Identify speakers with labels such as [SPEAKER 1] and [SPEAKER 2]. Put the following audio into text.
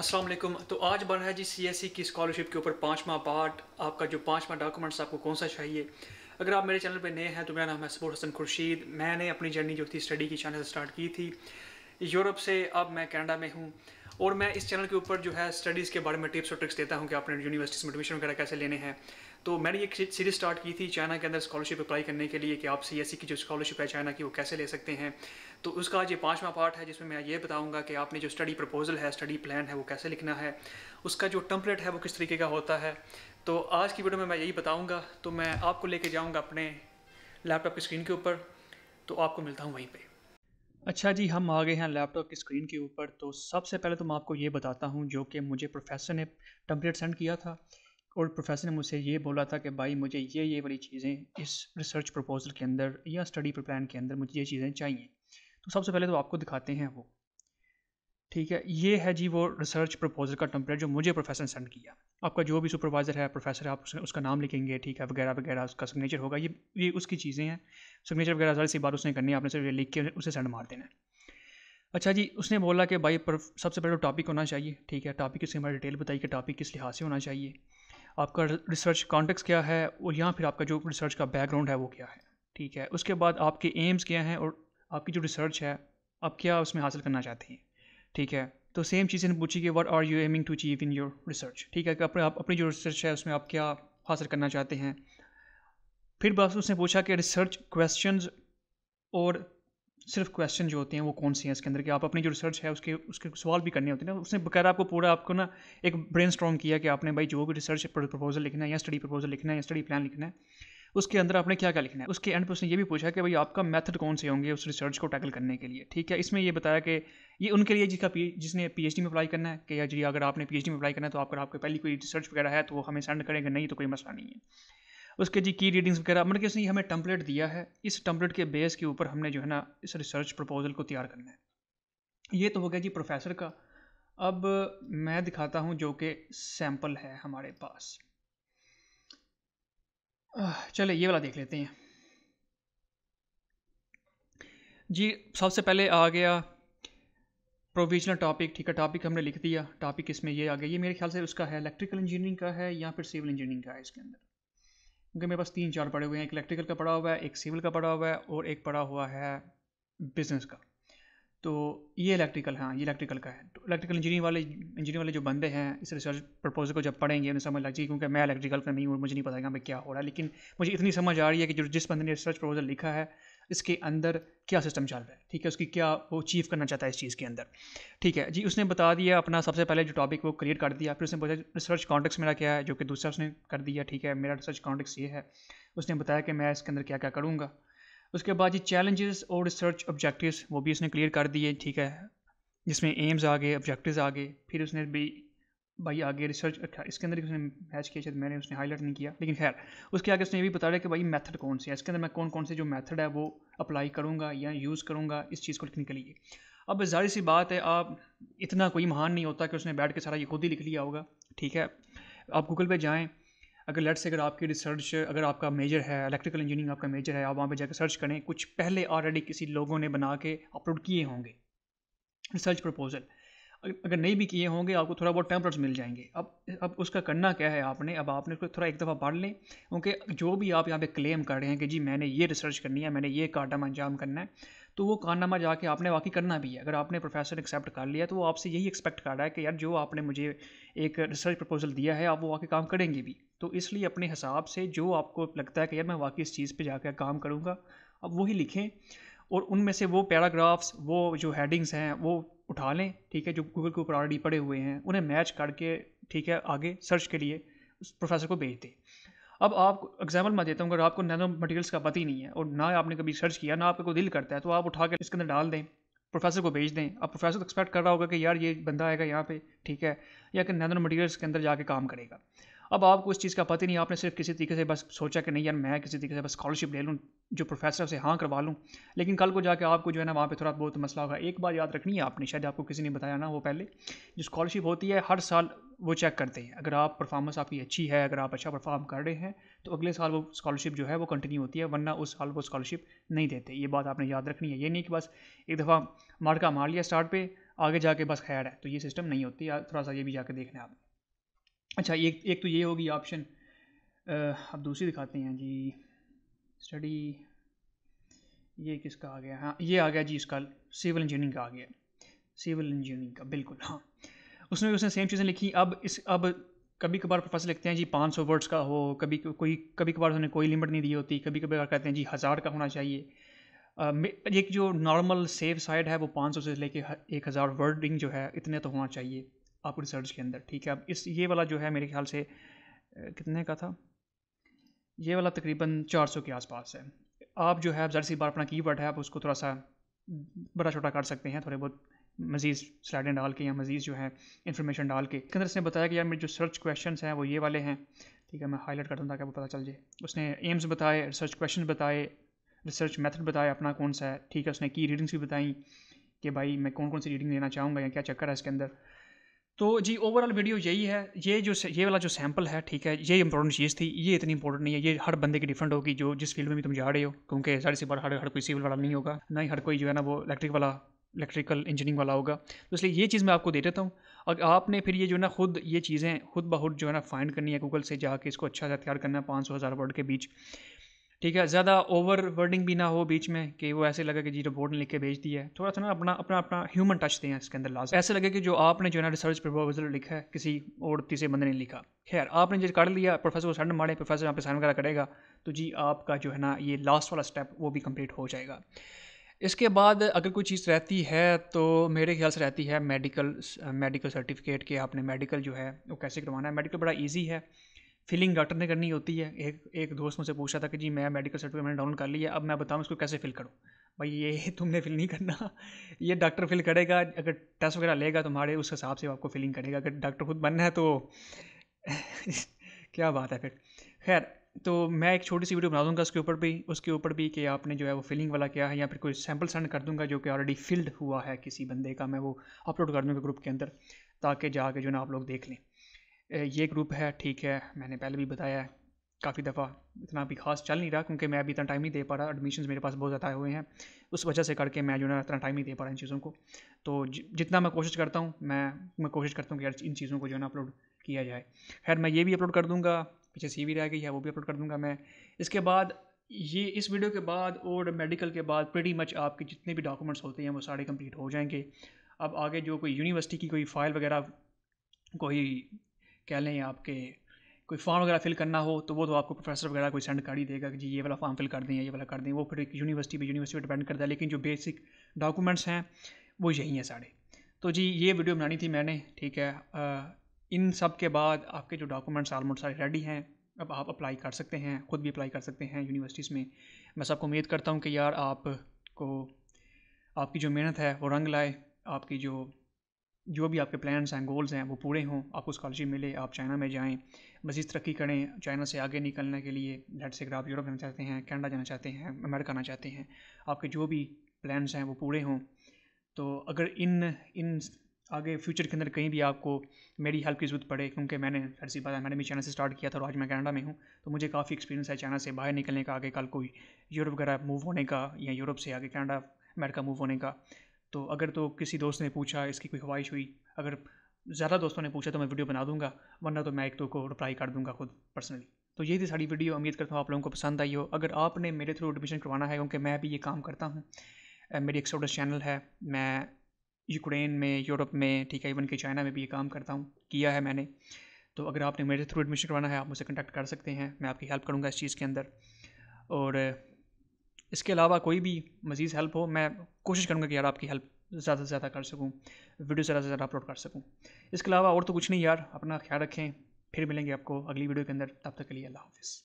[SPEAKER 1] अस्सलाम वालेकुम तो आज बन रहा है जी सी e की स्कॉलरशिप के ऊपर पाँचवा पार्ट आपका जो पाँचवा डॉक्यूमेंट्स आपको कौन सा चाहिए अगर आप मेरे चैनल पे नए हैं तो मेरा नाम है सबूर हसन खुर्शीद मैंने अपनी जर्नी जो थी स्टडी की चैनल से स्टार्ट की थी यूरोप से अब मैं कनाडा में हूँ और मैं इस चैनल के ऊपर जो है स्टडीज़ के बारे में टिप्स और ट्रिक्स देता हूँ कि आपने यूनिवर्सिटीज़ में एडमिशन वगैरह कैसे लेने हैं तो मैंने ये सीरीज स्टार्ट की थी चाइना के अंदर स्कॉलरशिप अप्लाई करने के लिए कि आप सी की जो स्कॉलरशिप है चाइना की वो कैसे ले सकते हैं तो उसका आज ये पाँचवा पार्ट है जिसमें मैं ये बताऊँगा कि आपने जो स्टडी प्रपोजल है स्टडी प्लान है वो कैसे लिखना है उसका जो टम्पलेट है वो किस तरीके का होता है तो आज की वीडियो में मैं यही बताऊँगा तो मैं आपको लेके जाऊँगा अपने लैपटॉप की स्क्रीन के ऊपर तो आपको मिलता हूँ वहीं पर अच्छा जी हम आ गए हैं लैपटॉप की स्क्रीन के ऊपर तो सबसे पहले तो मैं आपको ये बताता हूँ जो कि मुझे प्रोफेसर ने टम्पलेट सेंड किया था और प्रोफेसर ने मुझसे ये बोला था कि भाई मुझे ये ये वाली चीज़ें इस रिसर्च प्रपोजल के अंदर या स्टडी प्लान के अंदर मुझे ये चीज़ें चाहिए तो सबसे पहले तो आपको दिखाते हैं वो ठीक है ये है जी वो रिसर्च प्रपोजल का टम्पलेट जो मुझे प्रोफेसर ने सेंड किया आपका जो भी सुपरवाइज़र है प्रोफेसर है आप उसने उसका नाम लिखेंगे ठीक है वगैरह वगैरह उसका सिग्नेचर होगा ये ये उसकी चीज़ें हैं सिग्नेचर वगैरह सारी सी बात उसने करनी है आपने सिर्फ लिख के उसे सेंड मार देना है अच्छा जी उसने बोला कि भाई पर सबसे पहले टॉपिक तो होना चाहिए ठीक है टॉपिक इसके हमारे डिटेल बताइए कि टॉपिक किस लिहाज से होना चाहिए आपका रिसर्च कॉन्टेक्स क्या है और यहाँ फिर आपका जो रिसर्च का बैकग्राउंड है वो क्या है ठीक है उसके बाद आपके एम्स क्या हैं और आपकी जो रिसर्च है आप क्या उसमें हासिल करना चाहते हैं ठीक है तो सेम चीज़ इन्हें पूछी कि what are you aiming to achieve in your research ठीक है कि आप, आप अपनी जो रिसर्च है उसमें आप क्या हासिल करना चाहते हैं फिर बस उसने पूछा कि रिसर्च क्वेश्चन और सिर्फ क्वेश्चन जो होते हैं वो कौन से हैं इसके अंदर कि आप अपनी जो रिसर्च है उसके उसके सवाल भी करने होते हैं ना उसने बगैर आपको पूरा आपको ना एक ब्रेन किया कि आपने भाई जो भी रिसर्च प्रपोजल लिखना है या स्टडी प्रपोजल लिखना है या स्टडी प्लान लिखना है उसके अंदर आपने क्या क्या लिखना है उसके एंड पर उसने ये भी पूछा कि भाई आपका मेथड कौन से होंगे उस रिसर्च को टैकल करने के लिए ठीक है इसमें ये बताया कि ये उनके लिए जिसका पी जिसने डी में अप्लाई करना है कि यार जी अगर आपने डी में अप्लाई करना है तो अगर आपके पहली कोई रिसर्च वगैरह है तो वो हमें सेंड करेंगे नहीं तो कोई मसला नहीं है उसके जी की रीडिंग्स वगैरह मतलब कि उसने हमें टम्पलेट दिया है इस टम्पलेट के बेस के ऊपर हमने जो है ना इस रिसर्च प्रपोजल को तैयार करना है ये तो हो गया जी प्रोफेसर का अब मैं दिखाता हूँ जो कि सैम्पल है हमारे पास चले ये वाला देख लेते हैं जी सबसे पहले आ गया प्रोविजनल टॉपिक ठीक है टॉपिक हमने लिख दिया टॉपिक इसमें ये आ गया ये मेरे ख्याल से उसका है इलेक्ट्रिकल इंजीनियरिंग का है या फिर सिविल इंजीनियरिंग का है इसके अंदर क्योंकि मेरे पास तीन चार पड़े हुए हैं एक इलेक्ट्रिकल का पड़ा हुआ है एक सिविल का पड़ा हुआ है और एक पड़ा हुआ है बिजनेस का तो ये इलेक्ट्रिकल हाँ ये इलेक्ट्रिकल का है तो इलेक्ट्रिकल इंजीनियरिंग वाले इंजीनियर वाले जो बंदे हैं इस रिसर्च प्रपोजल को जब पढ़ेंगे उन्हें समझ लग जाएगी क्योंकि मैं इलेक्ट्रिकल का नहीं हूँ मुझे नहीं पता यहाँ पर क्या हो रहा है लेकिन मुझे इतनी समझ आ रही है कि जो जिस बंदे ने रिसर्च प्रपोजल लिखा है इसके अंदर क्या सिस्टम चल रहा है ठीक है उसकी क्या वो अचीव करना चाहता है इस चीज़ के अंदर ठीक है जी उसने बता दिया अपना सबसे पहले जो टॉपिक वो क्लियर कर दिया फिर उसने बताया रिसर्च कॉन्टेक्स मेरा क्या है जो कि दूसरा उसने कर दिया ठीक है मेरा रिसर्च कॉन्टेक्स ये है उसने बताया कि मैं इसके अंदर क्या क्या करूँगा उसके बाद ये चैलेंजेस और रिसर्च ऑब्जेक्टिव्स वो भी उसने क्लियर कर दिए ठीक है जिसमें एम्स आ गए ऑब्जेक्टिव्स आ गए फिर उसने भी भाई आगे रिसर्च अच्छा इसके अंदर उसने मैच किया शायद मैंने उसने हाईलाइट नहीं किया लेकिन खैर उसके आगे उसने ये भी बताया कि भाई मेथड कौन से है इसके अंदर मैं कौन कौन से जो मेथड है वो अप्लाई करूँगा या यूज़ करूँगा इस चीज़ को लिखने के लिए अब जाहिर सी बात है आप इतना कोई महान नहीं होता कि उसने बैठ के सारा ये खुद ही लिख लिया होगा ठीक है आप गूगल पर जाएँ अगर लेट्स अगर आपकी रिसर्च अगर आपका मेजर है इलेक्ट्रिकल इंजीनियरिंग आपका मेजर है आप वहाँ पर जाकर सर्च करें कुछ पहले ऑलरेडी किसी लोगों ने बना के अपलोड किए होंगे रिसर्च प्रपोजल अगर नहीं भी किए होंगे आपको थोड़ा बहुत टेम्पलेट्स मिल जाएंगे अब अब उसका करना क्या है आपने अब आपने उसको थोड़ा एक दफ़ा पढ़ लें क्योंकि जो भी आप यहाँ पे क्लेम कर रहे हैं कि जी मैंने ये रिसर्च करनी है मैंने ये कार्डम अंजाम करना है तो वो कारनामा जाके आपने वाकई करना भी है अगर आपने प्रोफेसर एक्सेप्ट कर लिया तो वो आपसे यही एक्सपेक्ट कर रहा है कि यार जो आपने मुझे एक रिसर्च प्रपोजल दिया है आप वो वाकई काम करेंगे भी तो इसलिए अपने हिसाब से जो आपको लगता है कि यार मैं वाकई इस चीज़ पर जाकर काम करूँगा अब वही लिखें और उनमें से वो पैराग्राफ्स वो जो हेडिंग्स हैं वो उठा लें ठीक है जो गूगल के ऊपर ऑलरेडी पड़े हुए हैं उन्हें मैच करके ठीक है आगे सर्च के लिए उस प्रोफेसर को भेज दें अब आप एग्जाम्पल मैं देता हूँ अगर आपको नैनो मटेरियल्स का पता ही नहीं है और ना आपने कभी सर्च किया ना कोई दिल करता है तो आप उठा कर इसके अंदर डाल दें प्रोफेसर को भेज दें अब प्रोफेसर तो एक्सपेक्ट कर रहा होगा कि यार ये बंदा आएगा यहाँ पे ठीक है या कि नैनो मटेरियल्स के अंदर जाके काम करेगा अब आपको उस चीज़ का पता नहीं आपने सिर्फ किसी तरीके से बस सोचा कि नहीं यार मैं किसी तरीके से बस स्कॉलरशिप ले लूँ जो प्रोफेसर से हाँ करवा लूँ लेकिन कल को जाकर आपको जो है ना वहाँ पर थोड़ा बहुत मसला होगा एक बात याद रखनी है आपने शायद आपको किसी ने बताया ना वो पहले जो स्कॉलरशिप होती है हर साल वो चेक करते हैं अगर आप परफॉर्मेंस आपकी अच्छी है अगर आप अच्छा परफॉर्म कर रहे हैं तो अगले साल वो स्कॉलरशिप जो है वो कंटिन्यू होती है वरना उस साल वो स्कॉलरशिप नहीं देते ये बात आपने याद रखनी है ये नहीं कि बस एक दफ़ा मार्का मार लिया स्टार्ट पे आगे जाके बस खैर है तो ये सिस्टम नहीं होती थोड़ा सा ये भी जाके देखना है आपने अच्छा एक एक तो ये होगी ऑप्शन अब दूसरी दिखाते हैं जी स्टडी ये किसका आ गया हाँ ये आ गया जी इसका सिविल इंजीनियरिंग का आ गया सिविल इंजीनियरिंग का बिल्कुल हाँ उसमें उसने सेम चीज़ें लिखी अब इस अब कभी कभार प्रोफेसर लिखते हैं जी पाँच सौ वर्ड्स का हो कभी कोई कभी कभार उसने कोई लिमिट नहीं दी होती कभी कभी कहते हैं जी हज़ार का होना चाहिए एक जो नॉर्मल सेफ साइड है वो पाँच सौ से लेके एक हज़ार वर्डिंग जो है इतने तो होना चाहिए आप रिसर्च के अंदर ठीक है अब इस ये वाला जो है मेरे ख्याल से कितने का था ये वाला तकरीबन 400 के आसपास है आप जो है जर सी बार अपना कीवर्ड है आप उसको थोड़ा सा बड़ा छोटा कर सकते हैं थोड़े बहुत मज़ीद स्लाइडें डाल के या मज़ीद जो है इन्फॉर्मेशन डाल के इसके अंदर इसने बताया कि यार मेरे जो सर्च क्वेश्चन हैं वो ये वाले हैं ठीक है मैं हाईलाइट करता हूँ ताकि आपको पता चल जाए उसने एम्स बताए रिसर्च क्वेश्चन बताए रिसर्च मेथड बताया अपना कौन सा है ठीक है उसने की रीडिंग्स भी बताई कि भाई मैं कौन कौन सी रीडिंग लेना चाहूँगा या क्या चक्कर है इसके अंदर तो जी ओवरऑल वीडियो यही है ये जो ये वाला जो सैम्पल है ठीक है ये इंपॉर्टेंट चीज़ थी ये इतनी इंपॉर्टेंट नहीं है ये हर बंदे की डिफरेंट होगी जो जिस फील्ड में भी तुम जा रहे हो क्योंकि सारी सी बार हर हर कोई सिविल वाला नहीं होगा ना ही हर कोई जो है ना वो इलेक्ट्रिक वाला इलेक्ट्रिकल इंजीनियरिंग वाला होगा तो इसलिए ये चीज़ मैं आपको दे देता हूँ और आपने फिर ये जो है ना खुद ये चीज़ें खुद ब खुद जो है ना फाइंड करनी है गूगल से जाके इसको अच्छा से तैयार करना है पाँच सौ हज़ार वर्ड के बीच ठीक है ज़्यादा ओवर वर्डिंग भी ना हो बीच में कि वो ऐसे लगे कि जी रिपोर्ट ने लिख के भेज दी है थोड़ा सा ना अपना अपना अपना ह्यूमन टच दें इसके अंदर लास्ट ऐसे लगे कि जो आपने जो है ना रिसर्च प्रपोजल लिखा है किसी और तीसरे बंदे ने लिखा खैर आपने जो कर लिया प्रोफेसर को सैंड मारे प्रोफेसर यहाँ पे साइन वगैरह करेगा तो जी आपका जो है ना ये लास्ट वाला स्टेप वो भी कंप्लीट हो जाएगा इसके बाद अगर कोई चीज़ रहती है तो मेरे ख्याल से रहती है मेडिकल मेडिकल सर्टिफिकेट के आपने मेडिकल जो है वो कैसे करवाना है मेडिकल बड़ा ईजी है फिलिंग डॉक्टर ने करनी होती है एक एक दोस्त मुझसे पूछा था कि जी मैं मेडिकल सर्टिफिकेट मैंने डाउनलोड कर लिया अब मैं बताऊँ इसको कैसे फिल करूँ भाई ये तुमने फिल नहीं करना ये डॉक्टर फिल करेगा अगर टेस्ट वगैरह लेगा तुम्हारे उस हिसाब से आपको फिलिंग करेगा अगर डॉक्टर खुद बनना है तो क्या बात है फिर खैर तो मैं एक छोटी सी वीडियो बना दूंगा उसके ऊपर भी उसके ऊपर भी कि आपने जो है वो फिलिंग वाला किया है या फिर कोई सैंपल सेंड कर दूंगा जो कि ऑलरेडी फिल्ड हुआ है किसी बंदे का मैं वो अपलोड कर दूंगा ग्रुप के अंदर ताकि जाके जो ना आप लोग देख लें ये ग्रुप है ठीक है मैंने पहले भी बताया है काफ़ी दफ़ा इतना भी खास चल नहीं रहा क्योंकि मैं अभी इतना टाइम नहीं दे पा रहा एडमिशन मेरे पास बहुत ज़्यादा हुए हैं उस वजह से करके मैं जो है इतना टाइम नहीं दे पा रहा इन चीज़ों को तो जितना मैं कोशिश करता हूँ मैं मैं कोशिश करता हूँ कि इन चीज़ों को जो है ना अपलोड किया जाए खैर मैं ये भी अपलोड कर दूँगा पीछे सी रह गई है वो भी अपलोड कर दूँगा मैं इसके बाद ये इस वीडियो के बाद और मेडिकल के बाद प्रटी मच आपके जितने भी डॉक्यूमेंट्स होते हैं वो सारे कंप्लीट हो जाएंगे अब आगे जो कोई यूनिवर्सिटी की कोई फ़ाइल वगैरह कोई कह लें आपके कोई फॉर्म वगैरह फिल करना हो तो वो तो आपको प्रोफेसर वगैरह कोई सेंड कर ही देगा कि जी ये वाला फॉर्म फिल कर दें ये वाला कर दें वो फिर एक यूनिवर्सिटी पर यूनिवर्सिटी पर डिपेंड करता है लेकिन जो बेसिक डॉक्यूमेंट्स हैं वो यही हैं सारे तो जी ये वीडियो बनानी थी मैंने ठीक है इन सब के बाद आपके जो डॉक्यूमेंट्स आलमोस्ट सारे रेडी हैं अब आप अप्लाई कर सकते हैं ख़ुद भी अप्लाई कर सकते हैं यूनिवर्सिटीज़ में मैं सबको उम्मीद करता हूँ कि यार आपको आपकी जो मेहनत है वो रंग लाए आपकी जो जो भी आपके प्लान्स हैं गोल्स हैं वो पूरे हों आपको स्कॉलरशिप मिले आप चाइना में जाएँ मज़ीद तरक्की करें चाइना से आगे निकलने के लिए लेट से अगर आप यूरोप जाना चाहते हैं कनाडा जाना चाहते हैं अमेरिका आना चाहते हैं आपके जो भी प्लान्स हैं वो पूरे हों तो अगर इन इन आगे फ्यूचर के अंदर कहीं भी आपको मेरी हेल्प की ज़रूरत पड़े क्योंकि मैंने सी बात मैंने भी चाइना से स्टार्ट किया था और आज मैं कनाडा में हूँ तो मुझे काफ़ी एक्सपीरियंस है चाइना से बाहर निकलने का आगे कल कोई यूरोप वगैरह मूव होने का या यूरोप से आगे कनाडा अमेरिका मूव होने का तो अगर तो किसी दोस्त ने पूछा इसकी कोई ख्वाहिश हुई अगर ज़्यादा दोस्तों ने पूछा तो मैं वीडियो बना दूंगा वरना तो मैं एक दो तो को रिप्लाई कर दूंगा खुद पर्सनली तो यही थी सारी वीडियो उम्मीद करता हूँ आप लोगों को पसंद आई हो अगर आपने मेरे थ्रू एडमिशन करवाना है क्योंकि मैं भी ये काम करता हूँ मेरी एक सोडस चैनल है मैं यूक्रेन में यूरोप में ठीक है इवन कि चाइना में भी ये काम करता हूँ किया है मैंने तो अगर आपने मेरे थ्रू एडमिशन करवाना है आप मुझसे कंटेक्ट कर सकते हैं मैं आपकी हेल्प करूँगा इस चीज़ के अंदर और इसके अलावा कोई भी मज़ीद हेल्प हो मैं कोशिश करूँगा कि यार आपकी हेल्प ज़्यादा से ज़्यादा कर सकूँ वीडियो ज़्यादा से ज़्यादा अपलोड कर सकूँ इसके अलावा और तो कुछ नहीं यार अपना ख्याल रखें फिर मिलेंगे आपको अगली वीडियो के अंदर तब तक के लिए अल्लाह हाफिज़